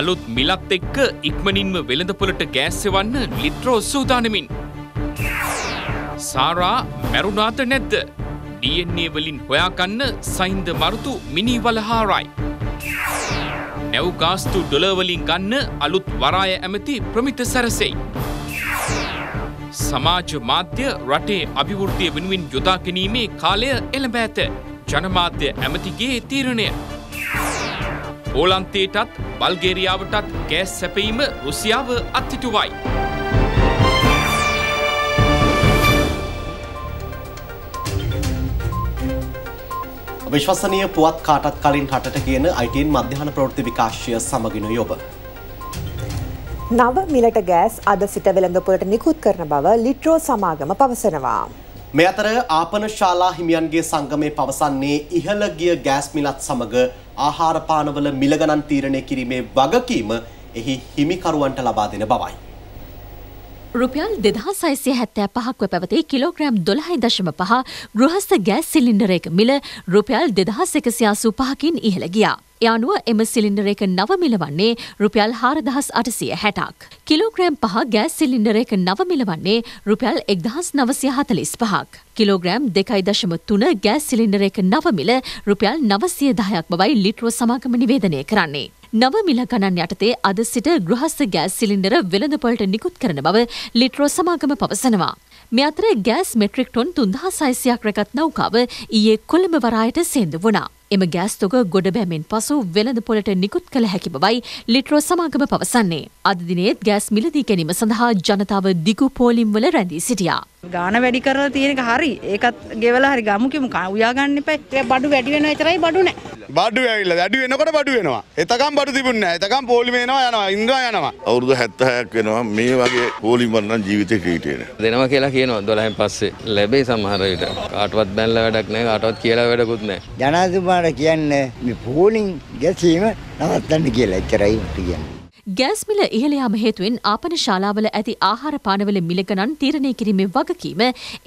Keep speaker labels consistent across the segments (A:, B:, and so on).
A: අලුත් මිලත් එක්ක ඉක්මනින්ම වෙළඳපොලට ගෑස්සෙවන්න ලිත්‍රෝ සූදානමින්. සාරා මැරුණාත නැද්ද. DNA වලින් හොයාකන්න සයින්ද මරුතු මිනි වලහාරයි. නැව් ගාස්තු ඩොලවලින් ගන්න අලුත් වරාය ඇමති ප්‍රමිත සැරසෙයි. සමාජ මාධ්‍ය රටේ අභිවෘතිය වෙනුවෙන් යොදා ගැනීමේ කාලය එළඹ ඇත. ජනමාධ්‍ය ඇමතිගේ තීරණය. ඕලන්තේටත් බල්ගේරියාවටත් ගෑස් සැපීම රුසියාව අත්හිටුවයි.
B: විශ්වසනය පුවත් කාටත් කලින් හටට කියන අයිටන් මධ්‍යහන ප්‍රෘති විකාශය සමගෙන යොබ.
C: නව මිලට ගෑස් අද සිට වෙළඳපුරට නිකුත් කරන බව ලිට්‍රෝ සමාගම පවසනවා.
B: මෙ අතර ආපන ශාලා හිමියන්ගේ සංගමය පවසන්නේ ඉහළගිය ගෑස් මිලත් සමඟ ආහාරපානවල මිලගණන් තීරණය කිරීමේ වගකීම එහි හිමිකරුවන්ට ලබා දෙන බවයි.
D: රුපියල් දෙදහස් සයිසිය හැත්තෑ පහක්ව පැවති කිලෝග්‍රෑම් දොළහයි දශම පහ ගෘහස්ත ගෑස් සිලින්ඩර එක මිල රුපියල් දෙදහස් එකසියාසූ පහකින් ඉහළ ගියා. ඒ අනුව එම සිලින්ඩර එක නව මිල වන්නේ රුපියල් 4860ක්. කිලෝග්‍රෑම් 5 ගෑස් සිලින්ඩර එක නව මිල වන්නේ රුපියල් 1945ක්. කිලෝග්‍රෑම් 2.3 ගෑස් සිලින්ඩර එක නව මිල රුපියල් 910ක් බවයි ලිට්‍රෝ සමාගම නිවේදනය කරන්නේ. නව මිල ගණන් යටතේ අද සිට ගෘහස්ථ ගෑස් සිලින්ඩර වෙළඳපොළට නිකුත් කරන බව ලිට්‍රෝ සමාගම පවසනවා. මේ අතර ගෑස් මෙට්‍රික් ටොන් 3600ක් රැගත් නෞකාව ඊයේ කොළඹ වරායට සේඳ වුණා. එම ගෑස් තොග ගොඩ බෑමෙන් පසු වෙළඳ පොළට නිකුත් කළ හැකි බවයි ලිට්‍රෝ සමාගම පවසන්නේ. අද දිනේත් ගෑස් මිලදී ගැනීම සඳහා ජනතාව දිගු පෝලිම් වල රැඳී සිටියා. ගාන වැඩි කරලා තියෙන එක හරි. ඒකත් ගෙවලා හරි ගමු කිමු උයා ගන්න එපා. බඩු වැඩි වෙනවා විතරයි බඩු
C: නැහැ.
A: බඩු ඇවිල්ලා වැඩි වෙනකොට බඩු වෙනවා. එතකම් බඩු තිබුණේ නැහැ. එතකම් පොලිම එනවා යනවා. ඉන්නවා යනවා.
E: අවුරුදු 76ක් වෙනවා මේ වගේ පොලිම වන්න ජීවිතේ කීිටේ නෑ.
D: දෙනවා කියලා කියනවා 12න් පස්සේ. ලැබෙයි සමහර විට. කාටවත් බැලලා වැඩක් නැහැ. කාටවත් කියලා වැඩකුත් නැහැ.
C: ජනාධිපති එතුමාට
B: කියන්න මේ පෝලිං ගැසීම නවත්තන්න කියලා එච්චරයි කියන්නේ.
D: ගෑස් මිල ඉහළ යාම හේතුවෙන් ආපන ශාලාවල ඇති ආහාර පානවල මිල ගණන් තීරණය කිරීමේ වගකීම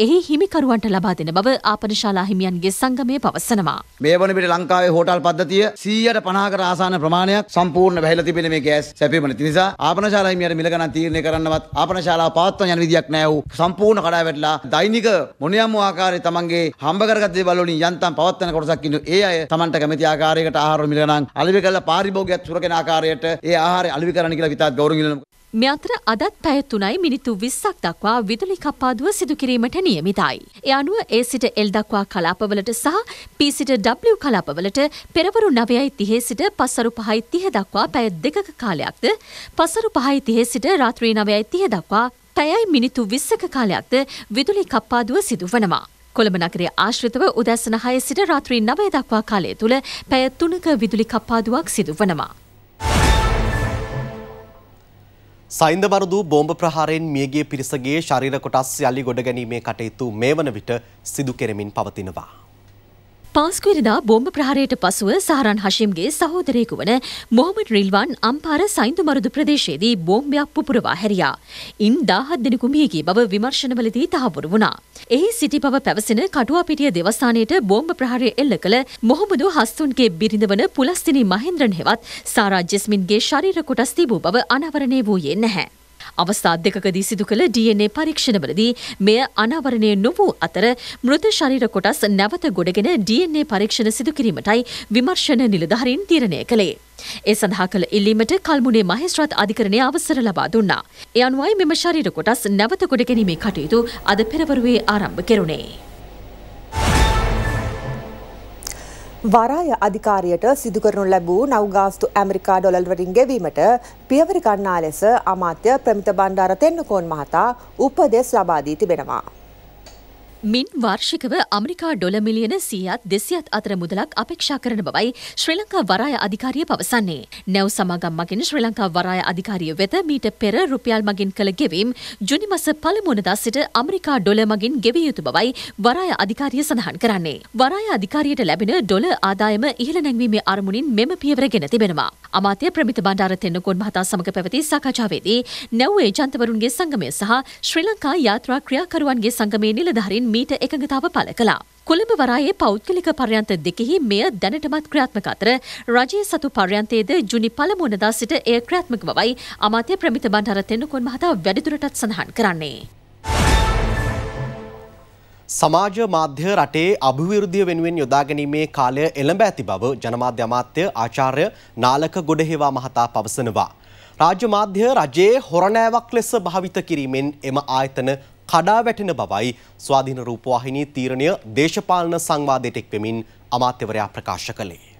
D: එහි හිමිකරුවන්ට ලබා දෙන බව ආපන ශාලා හිමියන්ගේ සංගමය පවසනවා.
A: මේ වන විට
B: ලංකාවේ හෝටල් පද්ධතිය 150කට ආසන්න ප්‍රමාණයක් සම්පූර්ණ වැහිලා තිබෙන මේ ගෑස් සැපීම නැති නිසා ආපන ශාලා හිමියන්ට මිල ගණන් තීරණය කරන්නවත් ආපන ශාලාව පවත්වන යන විදියක් නැහැ වූ සම්පූර්ණ කඩාවැටලා දෛනික මොනියම් ආකාරයේ තමන්ගේ හම්බ කරගත් දේවල් වලින් යන්තම් පවත්වන කොටසක් ඉන්න ඒ අය තමන්ට කැමති ආකාරයකට ආහාර මිල ගණන් අලෙවි කරලා පාරිභෝගිකයත් සුරකන ආකාරයට ඒ ආහාරය මාලවි කරන්න කියලා විතාත්
E: ගෞරවයෙන් ඉල්ලනවා.
D: මේ අතර අදත් පැය 3යි මිනිත්තු 20ක් දක්වා විදුලි කප්පාදුව සිදු කිරීමට නියමිතයි. ඒ අනුව A සිට L දක්වා කලාපවලට සහ P සිට W කලාපවලට පෙරවරු 9:30 සිට පසරු 5:30 දක්වා පැය දෙකක කාලයක්ද පසරු 5:30 සිට රාත්‍රී 9:30 දක්වා පැයයි මිනිත්තු 20ක කාලයක්ද විදුලි කප්පාදුව සිදු වනවා. කොළඹ නගරයේ ආශ්‍රිතව උදැසන 6 සිට රාත්‍රී 9 දක්වා කාලය තුල පැය 3ක විදුලි කප්පාදුවක් සිදු වනවා.
B: සයින්දවරදු බෝම්බ ප්‍රහාරයෙන් මියගේ පිරිසගේ ශරීර කොටස් යළි ගොඩ ගැනීමේ කටයුතු මේ වන විට සිදු කෙරෙමින් පවතිනවා.
D: පන්ස්කවිරිදා බෝම්භ ප්‍රහාරයට පසුව සහරන් හශිම්ගේ සහෝදරයෙකු වන මොහමට රිල්වන් අම්පාර සයින්දු මරුදු ප්‍රදේශයේදී බෝම්භයක් පුපුරවා හැරියා. ඉන් දාහත් දෙනෙකු මියගිය බව විමර්ශනවලදී තහවුරු වුණා. එහි සිටි බව පැවසෙන කටුවාපිටිය දෙවස්ථානයට බෝම්භ ප්‍රහාරය එල්ල කළ මොහොමදු හස්තුන්ගේ බිරිඳවන පුලස්තිනි මහේන්ද්‍රන් හෙවත් සාරා ජෙස්මින්ගේ ශරීර කොටස් තිබූ බව අනාවරණය වූයේ නැහැ. අවස්ථා දෙකකදී සිදු කළ DNA පරීක්ෂණවලදී මෙය අනාවරණය නොවූ අතර මෘත ශරීර කොටස් නැවත ගොඩගෙන DNA පරීක්ෂණ සිදු කිරීමටයි විමර්ශන නිලධාරීන් තීරණය කළේ. ඒ සඳහා කළ ඉල්ලීමට කල්මුණේ මහේස්ත්‍රාත් අධිකරණය අවසර ලබා දුන්නා. ඒ අනුවයි මෙම ශරීර කොටස් නැවත ගොඩ ගැනීමේ කටයුතු අද පෙරවරුවේ ආරම්භ කෙරුණේ. වරාය
C: අධිකාරියට සිදුකරනු ලැබූ නව්ගාස්තු ඇමරිකා ඩොලල්වරින් ගෙවීමට පියවරි කන්නා ලෙස අමාත්‍ය ප්‍රමිත බණ්ඩාර තෙන්නකෝන් මහතා උපදෙස් ලබාදී තිබෙනවා.
D: මින් වාර්ෂිකව අමරිකා ඩොල මිලියන සීයත් දෙසියත් අතර මුදලක් අපේක්ෂා කරන බවයි ශ්‍රී ලංකා වරාය අධිකාරිය පවසන්නේ. නැව් සමාගම් මගින් ශ්‍රී ලංකා වරාය අධිකාරිය වෙත මීට පෙර රුපියල් මගින් කළ ගෙවීම් ජුනි මස පළමුවනදා සිට අමරිකා ඩොල මගින් ගෙවිය යුතු බවයි වරාය අධිකාරිය සඳහන් කරන්නේ. වරාය අධිකාරියට ලැබෙන ඩොල ආදායම ඉහළ නැංවීමේ අරමුණින් මෙම පියවර ගෙන තිබෙනවා. අමාත්‍ය ප්‍රමිත බණ්ඩාර තෙන්නකෝන් මහතා සමග පැවති සාකච්ඡාවේදී නැව් ඒජන්තවරුන්ගේ සංගමය සහ ශ්‍රී ලංකා යාත්‍රා ක්‍රියාකරුවන්ගේ සංගමයේ නිලධාරීන් මීට එකඟතාව පළ කළා. කොළඹ වරායේ පෞද්ගලික පර්යන්ත දෙකෙහි මෙය දැනටමත් ක්‍රියාත්මක අතර රජයේ සතු පර්යන්තයේද ජුනි පළමුවනදා සිට එය ක්‍රියාත්මක බවයි අමාත්‍ය ප්‍රමිත බණ්ඩාර තෙන්නකෝන් මහතා වැඩිදුරටත් සඳහන් කරන්නේ.
B: සමාජ මාධ්‍ය රටේ අභිවෘද්ධිය වෙනුවෙන් යොදා ගැනීමේ කාලය එළඹ ඇති බව ජනමාධ්‍ය අමාත්‍ය ආචාර්ය නාලක ගොඩහේවා මහතා පවසනවා. රාජ්‍ය මාධ්‍ය රජයේ හොරණෑවක් ලෙස භාවිත කිරීමෙන් එම ආයතන කඩා වැටෙන බවයි ස්වාධීන රූපවාහිනී තීරණය දේශපාලන සංවාදයට එක්වෙමින් අමාත්‍යවරයා ප්‍රකාශ කළේ.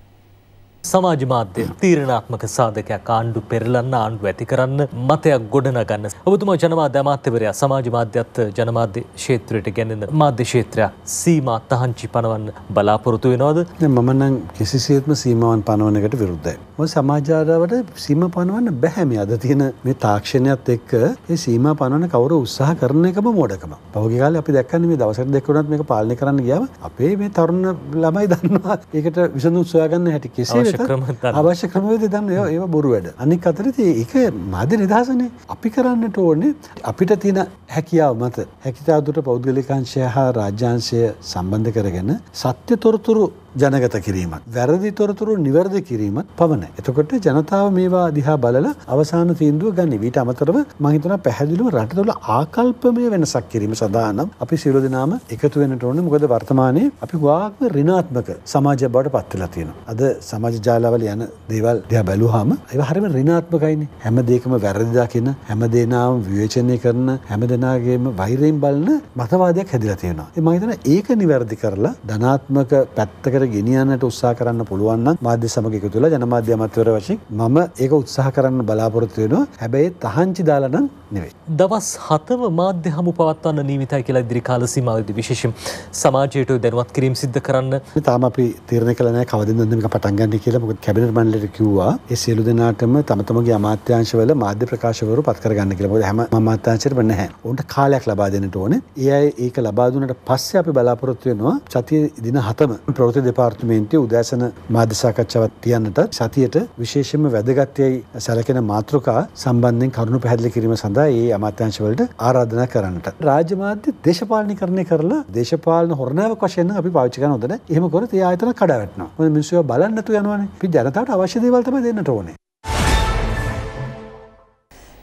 B: සමාජ මාධ්‍ය තීරණාත්මක සාධකයක් ආණ්ඩු පෙරලන්න ආණ්ඩු ඇති කරන්න මතයක් ගොඩනගන්න ඔබතුමා ජනමාධ්‍ය අමාත්‍යවරයා සමාජ මාධ්‍යත් ජනමාධ්‍ය ක්ෂේත්‍රයට
E: ගැනෙන මාධ්‍ය ක්ෂේත්‍රයක් සීමා තහංචි පනවන්න බලාපොරොතු වෙනවද මම නම් කිසිසේත්ම සීමාවන් පනවනකට විරුද්ධයි. ඔය සමාජාධාවට සීම පනවන්න බැහැ මේ අද තියෙන මේ තාක්ෂණයත් එක්ක ඒ සීමා පනවන කවුරු උත්සාහ කරන එකම මොඩකම. පහුගිය කාලේ අපි දැක්කන්නේ මේ දවසකට දෙක වුණත් මේක පාලනය කරන්න ගියාම අපේ මේ තරුණ ළමයි දන්නවා ඒකට විසඳුම් සොයාගන්න හැටි කෙසේ අවශ්‍ය ක්‍රමවේද දන්න ඒවා ඒවා බොරු වැඩ. අනික් අතරේ තියෙන එක මාධ්‍ය නිදහසනේ. අපි කරන්නට ඕනේ අපිට තියෙන හැකියාව මත හැකිතාවදුට පෞද්ගලික අංශය හා රාජ්‍ය අංශය සම්බන්ධ කරගෙන සත්‍ය තොරතුරු ජනගත කිරීමක්. වැරදි තොරතුරු නිවැරදි කිරීම පවන. එතකොට ජනතාව මේවා දිහා බලල අවසාන තීන්දුව ගන්න විට අමතරව මහිතන පැහැදිලුව රටතුල ආකල්පමය වෙනසක් කිරීම සදානම් අපි සිරු දෙනාම එකතු වෙනට ඕන මොකද වර්තමානයේ අපි වාක්ම රිනාත්මක සමාජ බවට පත්වෙලා තියෙන. අද සමාජ ජාලවල යන දේවල් දෙයා බැලුහම ඒ හරිම රිනාත්මකයින හැම දෙකම වැරදිදා කියෙන හැම දෙනාම් විවේචනය කරන හැම දෙනාගේම වෛරයෙන් බලන මතවාදයක් හැදිලා තියෙනවා. මහිතන ඒක නිවැරදි කරලා ධනාත්මක පැත්තකට ඉදිරියට ගෙනියන්නට උත්සාහ කරන්න පුළුවන් නම් මාධ්‍ය සමග එකතු වෙලා ජනමාධ්‍ය අමාත්‍යවරය වශයෙන් මම ඒක උත්සාහ කරන්න බලාපොරොත්තු වෙනවා. හැබැයි තහංචි දාලා නම් නෙවෙයි.
B: දවස් 7ව මාධ්‍ය හමු පවත්වන්න නියමිතයි කියලා ඉදිරි කාල සීමාවේදී විශේෂයෙන් සමාජයට දැනුවත් කිරීම සිද්ධ කරන්න.
E: තාම අපි තීරණය කළේ නැහැ කවදින්ද මේක පටන් ගන්න කියලා. මොකද කැබිනට් මණ්ඩලයට කිව්වා ඒ සියලු දෙනාටම තම තමගේ අමාත්‍යාංශවල මාධ්‍ය ප්‍රකාශකවරු පත් කරගන්න කියලා. මොකද හැම අමාත්‍යාංශයකම නැහැ. උන්ට කාලයක් ලබා දෙන්නට ඕනේ. ඒ අය ඒක ලබා දුන්නට පස්සේ අපි බලාපොරොත්තු වෙනවා සතිය දින 7ම ප්‍රවෘත්ති දෙපාර්තමේන්තය උදෑසන මාධ්‍ය සාකච්ඡාවක් තියන්නට සතියට විශේෂම වැදගත්යයි සැලකෙන මාතෘකා සම්බන්ධයෙන් කරුණු පැහැදිලි කිරීම සඳහා ඒ අමාත්‍යංශවලට ආරාධනා කරන්නට. රාජ්‍ය මාධ්‍ය දේශපාලනීකරණය කරලා දේශපාලන හොරණාවක් වශයෙන් අපි පාවිච්චි කරන හොඳ නැහැ. එහෙම කරොත් ඒ ආයතන කඩාවැටෙනවා. මොකද මිනිස්සු බලන්න නැතුව යනවනේ. අපි ජනතාවට අවශ්‍ය දේවල් තමයි දෙන්නට ඕනේ.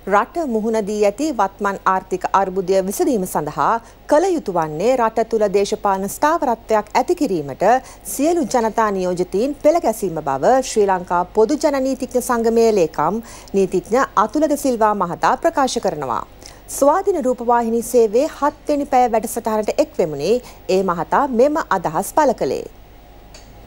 C: රට මුහුණ දී ඇති වත්මන් ආර්ථික අර්බුදය විසඳීම සඳහා කළ යුතු වන්නේ රට තුළ දේශපාලන ස්ථාවරත්වයක් ඇති කිරීමට සියලු ජනතා නියෝජිතීන් පෙළ ගැසීම බව ශ්‍රී ලංකා පොදු ජන නීතිඥ සංගමයේ ලේකම් නීතිඥ අතුලද සිල්වා මහතා ප්‍රකාශ කරනවා. ස්වාධින රූපවාහිනී සේවයේ හත්වෙනි පැය වැඩසටහනට එක් වෙමුණේ ඒ මහතා මෙම අදහස් පළ කළේ.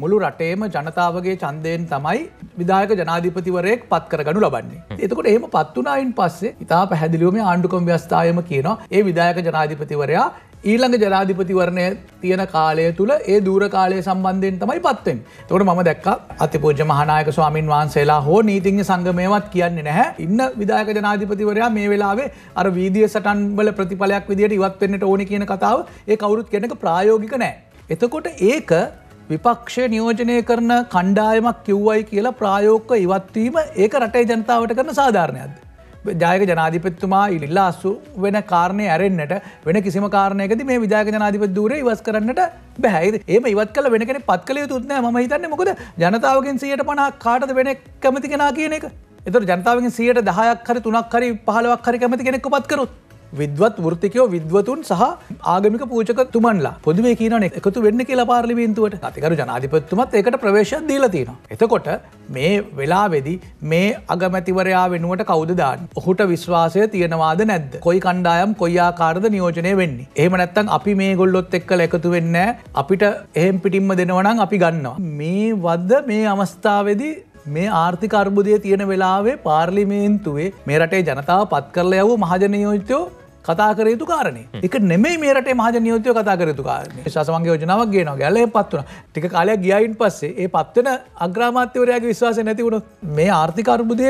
A: මුළු රටේම ජනතාවගේ චන්දයෙන් තමයි විදායක ජනාධිපතිවරයෙක් පත් කරගනු ලබන්නේ එතකට එහම පත්වනායින් පස්සේ ඉතා පැහැදිලිවම ආණ්ඩුකොම් ්‍යස්ථායම කියනවා ඒ විදායක ජනාධිපතිවරයා ඊළඟ ජනාධිපතිවරණය තියෙන කාලය තුළ ඒ දූර කාලය සම්බන්ධයෙන් තමයි පත්වෙන් තොට මම දැක් අතිපෝජ මහනායක ස්වාමින් වහන්සේලා හෝ නීතිංය සංගමයවත් කියන්නේ නැහැ ඉන්න විදායක ජනාධිපතිවරයා මේ වෙලාවේ අර වීදිය සටන්බල ප්‍රතිඵලයක් විදිට ඉවත්වෙන්නට ඕන කියන කතාව ඒ කවුරුත් කෙනෙක ප්‍රායෝගික නෑ. එතකොට ඒක විපක්ෂය නියෝජනය කරන කණ්ඩායමක් කිව්වයි කියලා ප්‍රායෝක්ක ඉවත්වීම ඒක රටේ ජනතාවට කරන සාධාරණයක්ද. ජයක ජනාධිපත්තුමා ඉල්ලාස්සු වෙන කාරණය ඇරෙන්න්නට වෙන කිසිම කාරණයකද මේ විදායක ජනාධිපත් දූර ඉවස් කරන්නට බැහැයි ඒම ඉවත් කල වෙනකෙන පත් කළ යුතුත්නෑ ම හිතන්න මොකද ජනතාවගෙන් සියට පනා කාටද වෙන කැමති කෙනා කියන එක එතුර ජනතාවගෙන් සියට දහයක් හරි තුනක් හරි පහලවක් හරි කැමති කෙනෙක් පත් කරුත් විද්වත් වෘතිකයෝ විද්වතුන් සහ ආගමික පූජකතුමන්ලා පොදුවේ කියනන එකතු වෙන්න කියලා පාර්ලිමේන්තුවට අතිකරු ජනාධිපත්තුමත් එකට ප්‍රවේශ දීලතිනවා. එතකොට මේ වෙලාවෙදි මේ අගමැතිවරයා වෙනුවට කෞදදාන් ඔහුට විශ්වාසය තියෙනවාද නැද්ද කොයි කණ්ඩායම් කොයියාකාරද නියෝජනය වෙන්නේ. එහම නැත්තන් අපි මේ ගොල්ලොත් එක්කල එකතු වෙන්න අපිට එහෙම් පිටිම්ම දෙනවනම් අපි ගන්නවා. මේ වද මේ අවස්ථාවේදී මේ ආර්ථික අර්බුදය තියෙන වෙලාවේ පාර්ලිමේන්තුවේ මේ රටේ ජනතාව පත් කරල යව මහජනයෝතයෝ කතා කරයුතු කාරණය එක නෙමේ මේට මහජ නියෝතය කතා කරයුතු කාරණය සසමන්ගේ යෝජනාවක් ගේන ගැල පත්වන ටික කාලයක් ගියයින් පස්සේ ඒ පත්වන අග්‍රාමාත්‍යවරයාගේ විශවාස නැතිවුණු මේ ආර්ථිකර්බුදය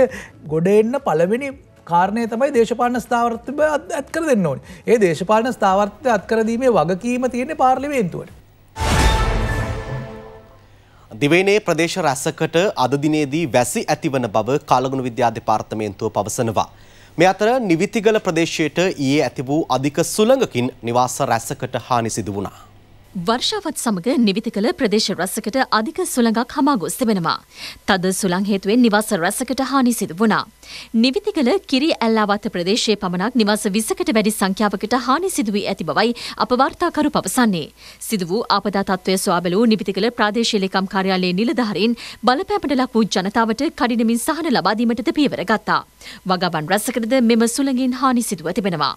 A: ගොඩ එන්න පළවෙනි කාරණය තමයි දේශපාලන ස්ථාවර්ථ ඇත්කර දෙන්න ඕන ඒ දේශපාලන ස්ථාවර්ථය අත්කරදීමේ වගකීම තියෙන පාර්ලිවේන්තුවට
B: දිවයිනේ ප්‍රදේශ රැසකට අදදිනේදී වැසි ඇතිවන බව කාලගුණ විද්‍යාධිපාර්තමේන්තුව පවසනවා. මේ අතර නිවිතිගල ප්‍රදේශයට ඊයේ ඇති වූ අධික සුළඟකින් නිවාස රැසකට හානි සිදු වුණා.
D: වර්ෂාවත් සමග නිවිත කළ ප්‍රදේශ රැසකට අධික සුළඟක් හමාගොස් තිබෙනවා. තද සුළං හේතුවෙන් නිවාස රැසකට හානි සිදු වුණා. නිවිත කළ කිරි ඇල්ලාවත්ත ප්‍රදේශයේ පමණක් නිවාස 20කට වැඩි සංඛ්‍යාවකට හානි සිදු වී ඇති බවයි අප වාර්තාකරු පවසන්නේ. සිදු වූ ආපදා තත්ත්වය සොයා බැලූ නිවිත කළ ප්‍රාදේශීය ලේකම් කාර්යාලයේ නිලධාරීන් බලපෑමට ලක් වූ ජනතාවට කඩිනමින් සහන ලබා දීමටද පියවර ගත්තා. වගබන් රැසකටද මෙම සුළඟින් හානි සිදුව තිබෙනවා.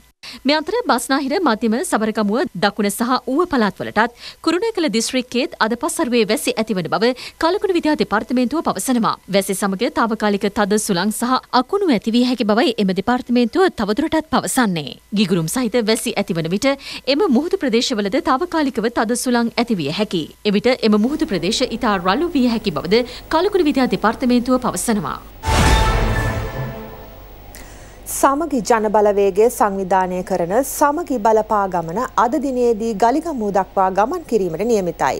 D: මේ අතර බස්නාහිර මධ්‍යම සබරගමුව දකුණ සහ ඌව පළාත්වලටත් කුරුණෑගල දිස්ත්‍රික්කයේත් අද පස්සරුවේ වැසි ඇතිවන බව කලකුණු විද්‍යා දෙපාර්තමේන්තුව පවසනවා. වැසි සමග తాවකාලික තද සුළං සහ අකුණු ඇති විය හැකි බවයි එම දෙපාර්තමේන්තුව තවදුරටත් පවසන්නේ. ගිගුරුම් සහිත වැසි ඇතිවන විට එම මුහුදු ප්‍රදේශවලද తాවකාලිකව තද සුළං ඇති විය හැකි. එවිට එම මුහුදු ප්‍රදේශ ඉතා රළු විය හැකි බවද කලකුණු විද්‍යා දෙපාර්තමේන්තුව පවසනවා.
C: සමගි ජනබලවේගේ සංවිධානය කරන සමගි බලපාගමන අද දිනයේදී ගලිගමුව දක්වා ගමන් කිරීමට නියමිතයි.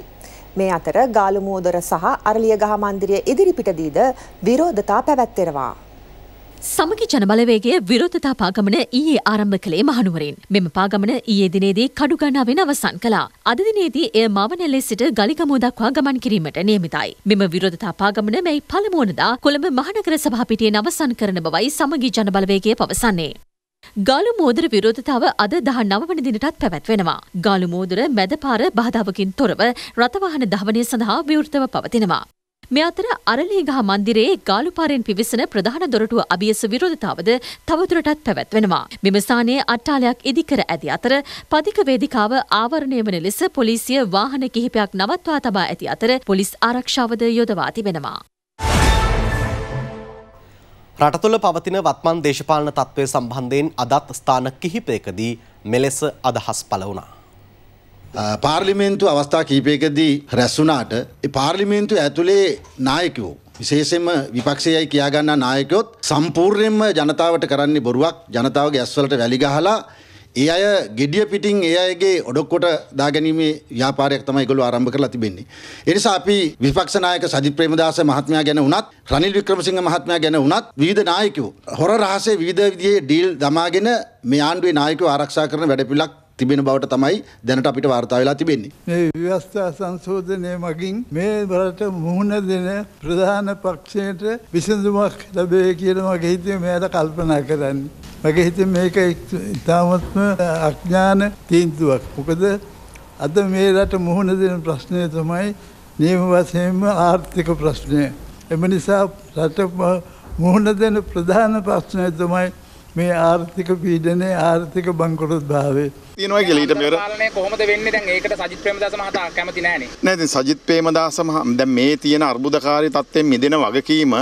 C: මේ අතර ගාලුමෝදර සහ අරලියගහ මන්දිරය ඉදිරිපිටදීද විරෝධතා පැවැත්වෙනවා.
D: සමගි ජනබලවේගේ විරෝධතා පාගමන ඊයේ ආරම්භ කළේ මහනුවරින්. මෙම පාගමන ඊයේ දිනේදී කඩුගණාවෙන් අවසන් කළා. අද දිනේදී එය මාවනැල්ලේ සිට ගලිගමුව දක්වා ගමන් කිරීමට නියමිතයි. මෙම විරෝධතා පාගමන මේ පළමු වනදා කොළඹ මහනගර සභාපිටියෙන් අවසන් කරන බවයි සමගි ජනබලවේගය පවසන්නේ. ගාලු මෝදර විරෝධතාව අද දහ නවවන දිනටත් පැවැත්වෙනවා. ගාලු මෝදර මැදපාර බාධාවකින් තොරව රථවාහන ධවනය සඳහා විවෘතව පවතිනවා. මේ අතර අරලීගහ මන්දිරයේ ගාලුපාරෙන් පිවිසෙන ප්‍රධාන දොරටුව අභියස විරෝධතාවද තවදුරටත් පැවැත්වෙනවා. මෙම ස්ථානයේ අට්ටාලයක් ඉදිකර ඇති අතර පදික වේදිකාව ආවරණය වන ලෙස පොලිසිය වාහන කිහිපයක් නවත්වා තබා ඇති අතර පොලිස් ආරක්ෂාවද යොදවා තිබෙනවා.
B: රට තුළ පවතින වත්මන් දේශපාලන තත්ත්වය සම්බන්ධයෙන් අදත් ස්ථාන කිහිපයකදී මෙලෙස අදහස් පළ වුණා.
E: පාර්ලිමේන්තු අවස්ථා කීපයකදී රැස්සුනාට පාර්ලිමේන්තු ඇතුළේ නායකෝ. විශේෂෙන්ම විපක්ෂයයි කියාගන්න නායකයොත් සම්පූර්ණයෙන්ම ජනතාවට කරන්නේ බොරුවක් ජනතාවගේ ඇස්වලට වැලිගහලා ඒ අය ගෙඩිය පිටින් ඒ අයගේ ඔඩොක්කොට දාගැනීමේ ව්‍යාපාරයක් තමයි ඒගොල්ලෝ ආරම්භ කරලා තිබෙන්නේ. ඒ නිසා අපි විපක්ෂ නායක සජිත් ප්‍රේමදාස මහත්මයා ගැන වුණත්, රනිල් වික්‍රමසිංහ මහත්මයා ගැන වුණත් විවිධ නායකයෝ හොර රහසේ විවිධ විදිහේ ඩීල් දමාගෙන මේ ආණ්ඩුවේ නායකයෝ ආරක්ෂා කරන වැඩපිළිවෙලක් තිබෙන බවට තමයි දැනට අපිට වාර්තා වෙලා තිබෙන්නේ. මේ ව්‍යවස්ථා සංශෝධනය මගින් මේ වලට මුහුණ දෙන ප්‍රධාන පක්ෂයට විසඳුමක් ලැබේ කියලා මගේ හිතේ මෑත කල්පනා කරන්නේ. මගේ හිතේ මේක ඉතාමත්ම අඥාන තීන්දුවක්. මොකද අද මේ රට මුහුණ දෙන ප්‍රශ්නය තමයි නියම වශයෙන්ම ආර්ථික ප්‍රශ්නය. එම නිසා රට මුහුණ දෙන ප්‍රධාන ප්‍රශ්නය තමයි මේ ආර්ථික පීඩනය ආර්ථික බංකොරොත් භාවේ
A: තියනවා කියලීට පෙර කොහොමද වෙන්නේ දැන් ඒකට සජිත් ප්‍රේමදාස මහතා කැමති නැහනේ නෑ ඉතින් සජිත් ප්‍රේමදාස මහා දැන් මේ තියෙන අර්බුදකාරී තත්ත්වයෙන් මිදෙන වගකීම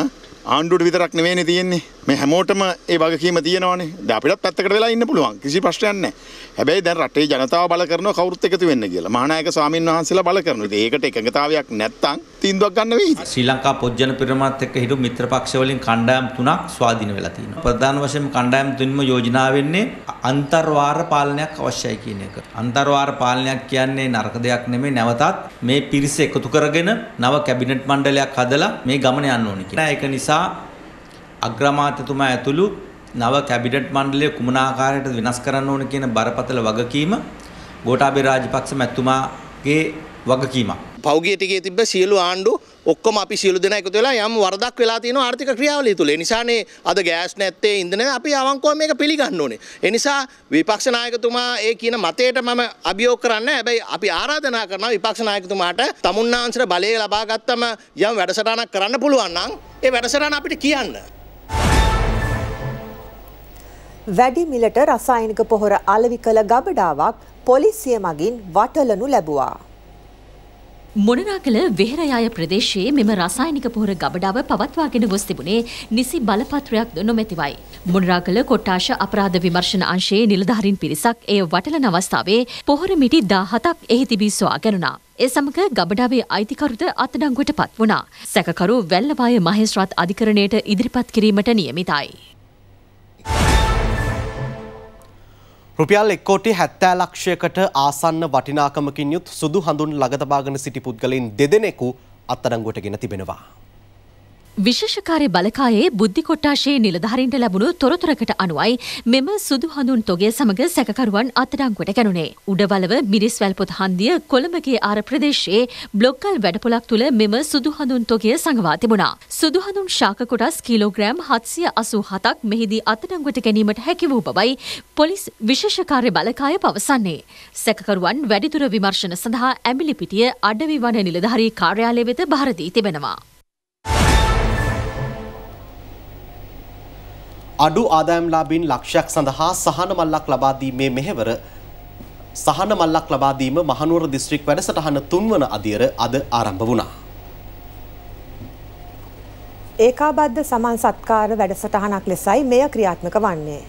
A: ආණ්ඩුවට විතරක් නෙවෙයිනේ තියෙන්නේ මේ හැමෝටම ඒ වගකීම තියෙනවානේ. දැන් අපිටත් පැත්තකට වෙලා ඉන්න පුළුවන්. කිසි ප්‍රශ්නයක් නැහැ. හැබැයි දැන් රටේ ජනතාව බල කරනවා කවුරුත් එකතු වෙන්න කියලා. මහානායක ස්වාමීන් වහන්සේලා බල කරනවා. ඉතින් ඒකට එකඟතාවයක් නැත්තම් තීන්දුවක් ගන්න වෙයි.
B: ශ්‍රී ලංකා පොත්ජන පෙරමුණත් එක්ක හිටු මිත්‍ර පක්ෂ වලින් කණ්ඩායම් තුනක් ස්වාධීන වෙලා තියෙනවා. ප්‍රධාන වශයෙන් කණ්ඩායම් තුනින්ම යෝජනා වෙන්නේ අන්තර්වාර පාලනයක් අවශ්‍යයි කියන එක. අන්තර්වාර පාලනයක් කියන්නේ නරක දෙයක් නෙමෙයි. නැවතත් මේ පිරිස එකතු කරගෙන නව කැබිනට් මණ්ඩලයක් හදලා මේ ගමන යන්න ඕනේ කියලා. ඒක නිසා අග්‍රාමාත්‍යතුමා ඇතුළු නව කැබිනට් මණ්ඩලය කුමන ආකාරයට වෙනස් කරන්න ඕන කියන බරපතල වගකීම ගෝඨාභය රාජපක්ෂ මැතිතුමාගේ වගකීමක්. පෞගිය ටිකේ තිබ්බ සියලු ආණ්ඩු ඔක්කොම අපි සියලු දෙනා එකතු වෙලා යම් වරදක් වෙලා තියෙනවා ආර්ථික ක්‍රියාවලිය තුල. ඒ නිසානේ අද ගෑස් නැත්තේ ඉන්ධන අපි අවංකව මේක පිළිගන්න ඕනේ. ඒ නිසා විපක්ෂ නායකතුමා ඒ කියන මතයට මම අභියෝග කරන්නේ හැබැයි අපි ආරාධනා කරනවා විපක්ෂ නායකතුමාට තමුන්නාංශර බලය ලබා ගත්තම යම් වැඩසටහනක් කරන්න පුළුවන් නම් ඒ වැඩසටහන අපිට කියන්න.
C: වැඩි මිලට රසායනික පොහොර අලවි කළ ගබඩාවක් පොලිසිය මගින් වටලනු ලැබුවා.
D: මොනනාකළ වෙහරයාය ප්‍රදේශයේ මෙම රසායනික පොහොර ගබඩාව පවත්වාගෙන ගොස් තිබුණේ නිසි බලපත්‍රයක් නොමැතිවයි. මොනරාකළ කොට්ටාශ අපරාධ විමර්ශන අංශයේ නිලධාරින් පිරිසක් එය වටලන අවස්ථාවේ පොහොර මිටි දාහතක් එහි තිබී සොයා ගැනුණා. ඒ සමග ගබඩාවේ අයිතිකරුද අත්අඩංගුවට පත් වුණා. සැකකරු වැල්ලවාය මහේස්ත්‍රාත් අධිකරණයට ඉදිරිපත් කිරීමට නියමිතයි.
B: රුපියල් එක් කෝටි හැත්තෑ ලක්ෂයකට ආසන්න වටිනාකමකින් යුත් සුදු හඳුන් ළඟතබාගෙන සිටි පුද්ගලින් දෙදෙනෙකු අත්තරංගුවට ගෙන තිබෙනවා.
D: විශේෂකාරය බලකායේ බුද්ධි කොට්ටාශයේ නිලධාරීන්ට ලැබුණු තොරතුරකට අනුවයි මෙම සුදු හඳුන් තොගේ සමඟ සැකකරුවන් අත්අඩංගුවට ගැනුණේ. උඩවලව මිරිස්වැල් පොත හන්දිය කොළඹගේ ආර ප්‍රදේශයේ බ්ලොක්කල් වැඩපොලක් තුළ මෙම සුදු හඳුන් තොගය සංවා තිබුණා. සුදු හඳුන් ශාක කොටස් කිලෝග්‍රෑම් 787ක් මෙහිදී අත්අඩංගුවට ගැනීමට හැකි වූ බවයි පොලිස් විශේෂකාරය බලකාය පවසන්නේ. සැකකරුවන් වැඩිදුර විමර්ශන සඳහා ඇඹිලිපිටිය අඩවි වන නිලධාරී කාර්යාලය වෙත භාර දී තිබෙනවා.
B: අඩු ආදායම්ලාබීන් ලක්ෂයක් සඳහා සහන මල්ලක් ලබාදීමේ මෙහෙවර සහන මල්ලක් ලබාදීම මහනුවර දිස්ත්‍රික් වැඩසටහන තුන්වන අදියර අද ආරම්භ වුණා.
C: ඒකාබද්ධ සමන් සත්කාර වැඩසටහනක් ලෙසයි මෙය ක්‍රියාත්මක වන්නේ.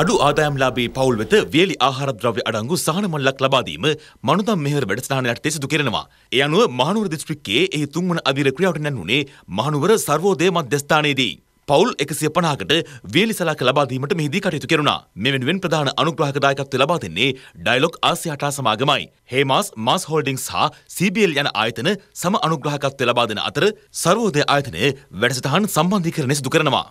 B: අඩු ආදායම්ලාබී පවුල් වෙත වියලි ආහාරද්‍රව්‍ය අඩංගු සහනමල්ලක් ලබාදීම මනුදම් මෙහර වැඩස්ථාන යටතේ සිදු කෙරෙනවා. එය අනුව මහනුවර දිස්ත්‍රික්කයේ එහි තුන්වන අධිර ක්‍රියාවට නැන්වුණේ මහනුවර සර්වෝදය මධ්‍යස්ථානයේදී. පවුල් එකසිය පනාකට වියලිසලාක ලබාදීමට මෙහිදී කටයුතු කෙරුණා. මෙවෙනුවෙන් ප්‍රධාන අනුග්‍රහකදායකත්ව ලබා දෙන්නේ ඩයිලොග් ආසිය හටා සමාගමයි. හේමාස් මාස් හෝල්ඩිංස් හා CBL යන ආයතන සම අනුග්‍රහකත්ව ලබා දෙන අතර සර්වෝදය ආයතනය වැඩසටහන් සම්බන්ධීකරණය සිදු කරනවා.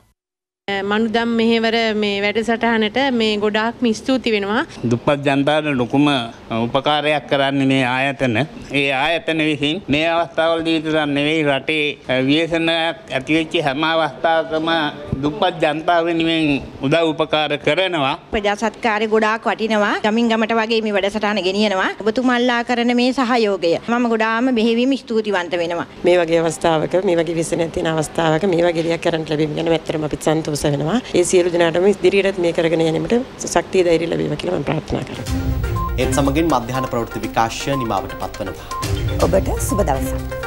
D: මනුදම් මෙහෙවර මේ වැඩසටහනට මේ ගොඩාක් මිස්තුූති වෙනවා.
B: දුප්පත් ජනතාට ලොකුම උපකාරයක් කරන්නේ මේ ආයතන. ඒ ආයතන විසින් මේ අවස්ථාවල් දීතරන් නෙවෙයි රටේ වියසනයක් ඇතිවෙච්චි හැම අවස්ථාවකම දුප්පත් ජනතාව වෙනුවෙන් උදව් උපකාර කරනවා.
C: ප්‍රජාසත්කාරය ගොඩාක් වටිනවා. ගමින් ගමට වගේ මේ වැඩසටහන ගෙනියනවා. ඔබතුමල්ලා කරන මේ සහයෝගය මම ගොඩාම බෙහෙවිම ස්තුතිවන්ත වෙනවා. මේ වගේ අවස්ථාවක මේ වගේ විසනයක් තියෙන අවස්ථාවක මේ වගේ දෙයක් කරන්න ලැබීම ගැන ඇත්තටම අපිත් සතුටුයි. සවස වෙනවා. ඒ සියලු දෙනාටම ඉදිරියටත් මේ කරගෙන යෑමට ශක්තිය ධෛර්යය ලැබේවා කියලා මම ප්‍රාර්ථනා කරනවා.
B: ඒත් සමගින් මධ්‍යහන ප්‍රවෘත්ති විකාශය නිමාවට පත්වනවා.
C: ඔබට සුබ දවසක්.